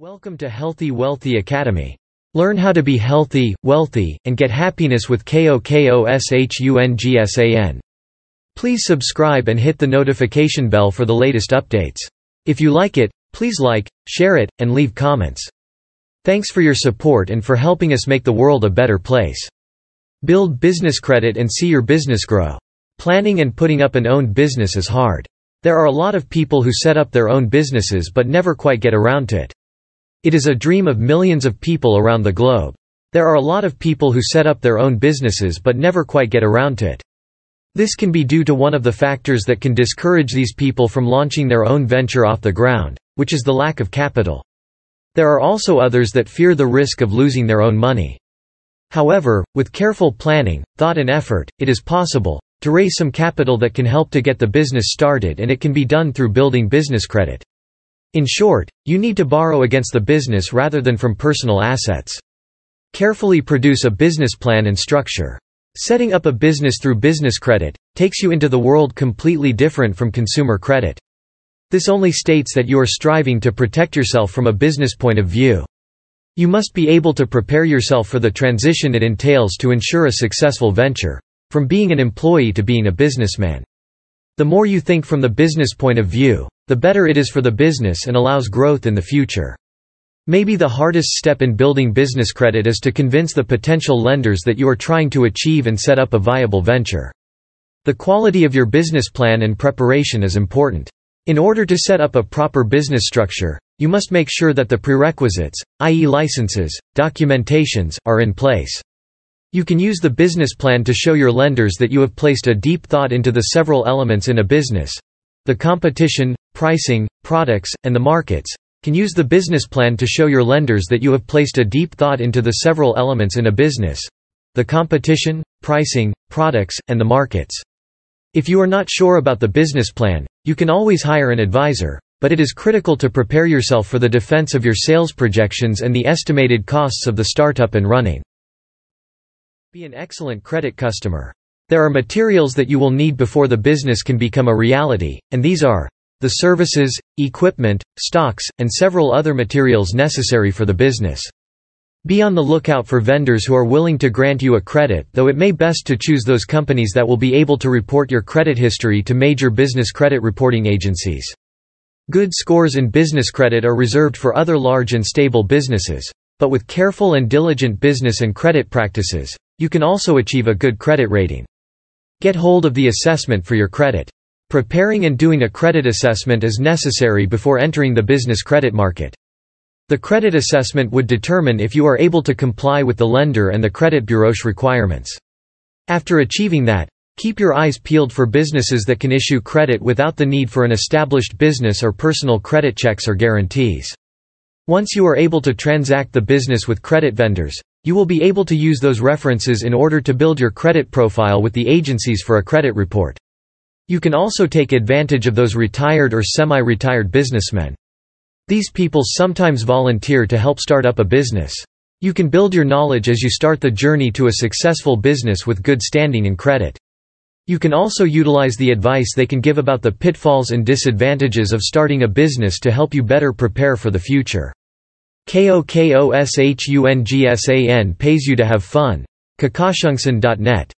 Welcome to Healthy Wealthy Academy. Learn how to be healthy, wealthy, and get happiness with KOKOSHUNGSAN. Please subscribe and hit the notification bell for the latest updates. If you like it, please like, share it, and leave comments. Thanks for your support and for helping us make the world a better place. Build business credit and see your business grow. Planning and putting up an own business is hard. There are a lot of people who set up their own businesses but never quite get around to it. It is a dream of millions of people around the globe. There are a lot of people who set up their own businesses but never quite get around to it. This can be due to one of the factors that can discourage these people from launching their own venture off the ground, which is the lack of capital. There are also others that fear the risk of losing their own money. However, with careful planning, thought and effort, it is possible to raise some capital that can help to get the business started and it can be done through building business credit. In short, you need to borrow against the business rather than from personal assets. Carefully produce a business plan and structure. Setting up a business through business credit takes you into the world completely different from consumer credit. This only states that you are striving to protect yourself from a business point of view. You must be able to prepare yourself for the transition it entails to ensure a successful venture, from being an employee to being a businessman. The more you think from the business point of view, the better it is for the business and allows growth in the future. Maybe the hardest step in building business credit is to convince the potential lenders that you are trying to achieve and set up a viable venture. The quality of your business plan and preparation is important. In order to set up a proper business structure, you must make sure that the prerequisites, i.e. licenses, documentations, are in place. You can use the business plan to show your lenders that you have placed a deep thought into the several elements in a business. The competition, pricing, products, and the markets. Can use the business plan to show your lenders that you have placed a deep thought into the several elements in a business. The competition, pricing, products, and the markets. If you are not sure about the business plan, you can always hire an advisor, but it is critical to prepare yourself for the defense of your sales projections and the estimated costs of the startup and running. Be an excellent credit customer. There are materials that you will need before the business can become a reality, and these are the services, equipment, stocks, and several other materials necessary for the business. Be on the lookout for vendors who are willing to grant you a credit though it may best to choose those companies that will be able to report your credit history to major business credit reporting agencies. Good scores in business credit are reserved for other large and stable businesses. But with careful and diligent business and credit practices, you can also achieve a good credit rating. Get hold of the assessment for your credit. Preparing and doing a credit assessment is necessary before entering the business credit market. The credit assessment would determine if you are able to comply with the lender and the credit bureau's requirements. After achieving that, keep your eyes peeled for businesses that can issue credit without the need for an established business or personal credit checks or guarantees. Once you are able to transact the business with credit vendors, you will be able to use those references in order to build your credit profile with the agencies for a credit report. You can also take advantage of those retired or semi-retired businessmen. These people sometimes volunteer to help start up a business. You can build your knowledge as you start the journey to a successful business with good standing and credit. You can also utilize the advice they can give about the pitfalls and disadvantages of starting a business to help you better prepare for the future. KOKOSHUNGSAN pays you to have fun. Kakashungsan.net